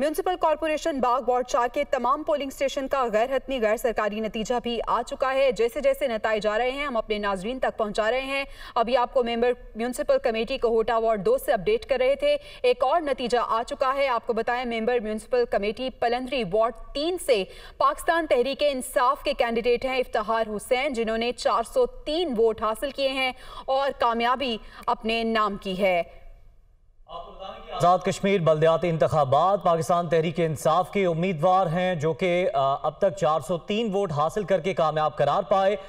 municipal corporation बाग ward चार के तमाम पोलिंग स्टेशन का गैर हतनी गैर सरकारी नतीजा भी आ चुका है जैसे जैसे नतज आ रहे हैं हम अपने नाजरीन तक पहुंचा रहे हैं अभी आपको मेंबर म्यूनसिपल कमेटी को होटा वार्ड दो से अपडेट कर रहे थे एक और नतीजा आ चुका है आपको बताएं member municipal committee Palandri ward तीन से पाकिस्तान तहरीक इंसाफ के कैंडिडेट हैं इफ्तार हुसैन जिन्होंने चार वोट हासिल किए हैं और कामयाबी अपने नाम की है आज़ाद कश्मीर बलदियाती इंतबात पाकिस्तान तहरीक इंसाफ के उम्मीदवार हैं जो कि अब तक 403 वोट हासिल करके कामयाब करार पाए